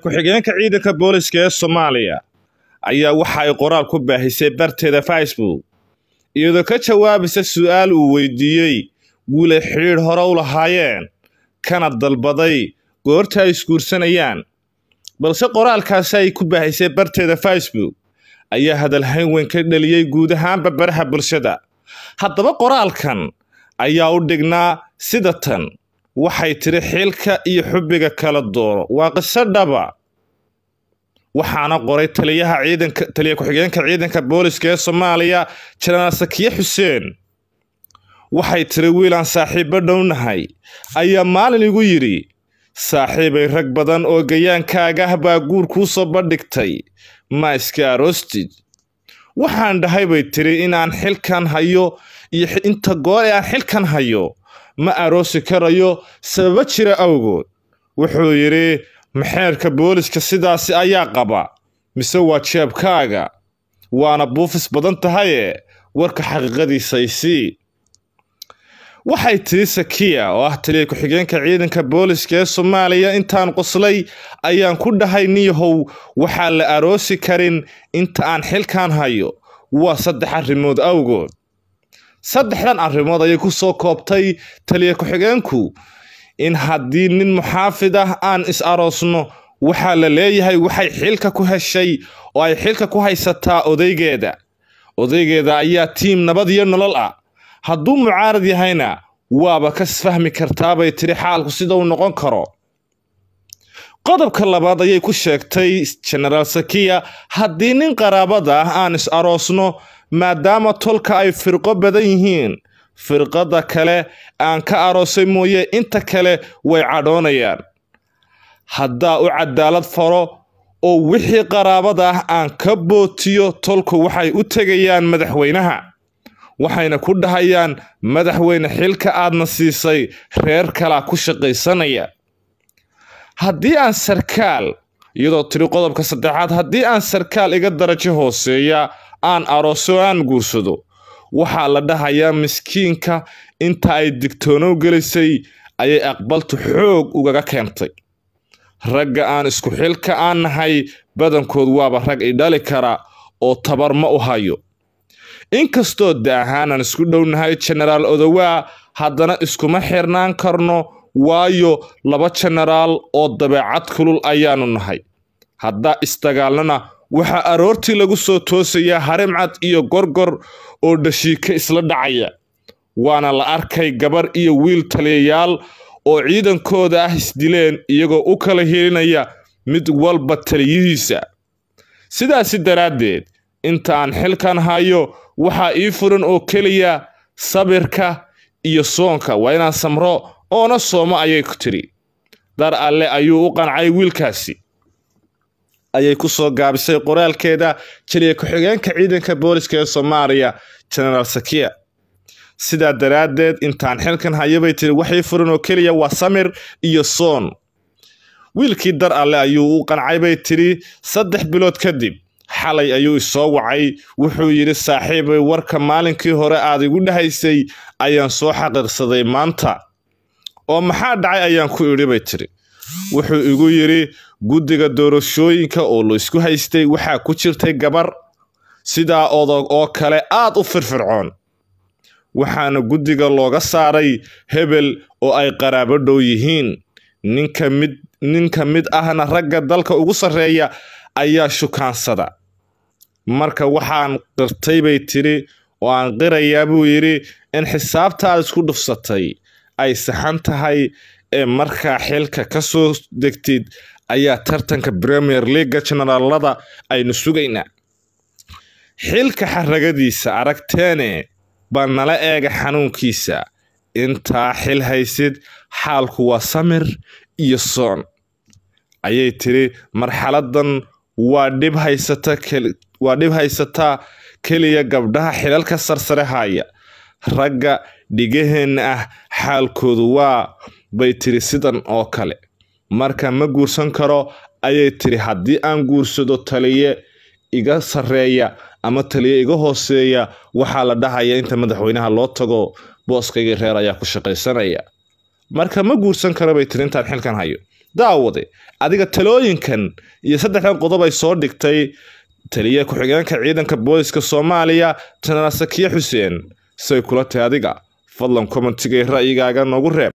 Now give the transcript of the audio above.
ku-xigeenka ciidanka booliiska ee soomaaliya ayaa waxa ay qoraal ku baahisay barteeda facebook iyadoo ka jawaabaysa su'aal uu weydiiyey wiilay xidhiidh hore u lahaayeen kana dalbaday goorta ay isguursanayaan balse qoraalkaasi ay ku baahisay barteeda facebook ayaa hadalhayn weyn ka dheliyey guud ahaanba baraha bulshada haddaba qoraalkan ayaa u dhignaa sida tan waxay tiri xilka iyo xubbiga kala dooro waa qiso dhaba waxaana qoray taliyaha ciidanka taliya ku-xigeenka ciidanka booliska ee soomaaliya jenaraal sakiye xuseen waxay tiri wiilaan saaxiibba dhownahay ayaa maalin igu yidhi saaxiibay rag badan oo gayaankaaga ah baa guur kuu soo bandhigtay ma iska aroostid waxaan dhahay bay tiri inaan xilkan hayo iyo inta goor ee aan xilkan hayo ma aroosi karayo sababo jira awgood wuxuu yidhi maxeerka booliska sidaasi ayaa qaba mise waa jeebkaaga waana buufis badan tahaye warka xaqiiqadiisaysii waxay tihi sakiya oo ah taliya ku-xigeenka ciidanka booliska ee soomaaliya intaan qoslay ayaan ku dhahay niyahow waxaa la aroosi karin inta aan xilkan hayo waa saddex arrimood awgood saddexdan arrimood ayay ku soo koobtay taliya ku-xigeenku in haddii nin muxaafid ah aan is aroosno waxaa la leeyahay waxay xilka ku heshay oo ay xilka ku haysataa odaygeeda odaygeeda ayaa tiim nabad iyo nolol ah hadduu mucaarad yahayna waaba ka fahmi kartaa bay tiri xaalku sida uu noqon karo qodobka labaad ayay ku sheegtay genaraal sakiya haddii nin qaraabada ah aan is aroosno maadaama tolka ay firqo badan yihiin firqada kale aan ka aroosay mooye inta kale way cadhoonayaan haddaa u cadaalad faro oo wixii qaraabada ah aan ka bootiyo tolku waxay u tegayaan madaxweynaha waxayna ku dhahayaan madaxweyne xilka aadna siisay reer kalaa ku shaqaysanaya haddii aan sarkaal iyadoo tiri qodobka saddexaad haddii aan sarkaal iga darajo hooseeya aan arooso aan guursado waxaa la dhahayaa miskiinka inta ay digtoonow gelisay ayay aqbaltu xoog ugaga keentay ragga aan isku xilka aan nahay badankood waaba rag i dhali kara oo tabar ma u hayo inkastoo da ahaanaan isku dhownahay jenaraal odowaa haddana iskuma xirnaan karno waayo laba jenaraal oo dabeecad kulul ayaannu nahay haddaa isdagaalnana waxaa aroortii lagu soo toosayaa harimcad iyo gorgor oo dhashiike isla dhacaya waana la arkay gabar iyo wiil taliyayaal oo ciidankooda ah isdileen iyagoo u kala helinaya mid walba taliyihiisa sidaasi daraaddeed intaaan xilkan hayo waxaa ii furan oo keliya sabirka iyo soonka waa inaan samro oona soomo ayay ku tidhi dar alle ayuu u qancay wiilkaasi ayay ku soo gaabisay qoraalkeeda jeliya ku-xigeenka ciidanka booliska ee soomaaliya genaraal sakiya sidaa daraaddeed intaan xilkan hayabay tiri waxay furan oo keliya waa samir iyo soon wiilkii dar alleh ayuu u qancay bay tidhi saddex bilood kadib xalay ayuu isoo wacay wuxuu yidhi saaxiibay warka maalinkii hore aad igu dhahaysay ayaan soo xaqiiqsaday maanta oo maxaa dhacay ayaan ku idhi bay tidhi wuxuu igu yidhi guddiga doorashooyinka oo laysku haystay waxaa ku jirtay gabar sidaa odog oo kale aad u firfircoon waxaana guddiga looga saaray hebel oo ay qaraabo dhow yihiin ninka mid nin ka mid ahna ragga dalka ugu sarreeya ayaa shukaansada marka waxaan qirtay bay tidhi oo aan qirayaa buu yidhi in xisaabtaad isku dhufsatay ay saxan tahay ee markaa xilka ka soo degtid ayaa tartanka premier leaga generaalada aynu sugaynaa xilka xaragadiisa aragteene baa nala eega xanuunkiisa intaa xil haysid xaalku waa samir iyo soon ayay tiri marxaladan waa dhib haysataa keliya gabdhaha xilalka sarsare haya ragga dhigaheenna ah xaalkoodu waa bay tiri sidan oo kale marka ma guursan karo ayay tiri haddii aan guursado taliye iga sarreeya ama taliye iga hooseeya waxaa la dhahaya inta madaxweynaha loo tago booskaygii reer ayaa ku shaqaysanaya marka ma guursan karo bay tiri intaan xilkan hayo daawade adiga talooyinkan iyo saddexdan qodob ay soo dhigtay taliye ku-xigeenka ciidanka booliska soomaaliya tanala sakiya xuseen say kula tahay adiga fadlan kommentiga ra'yigaaga noogu reeb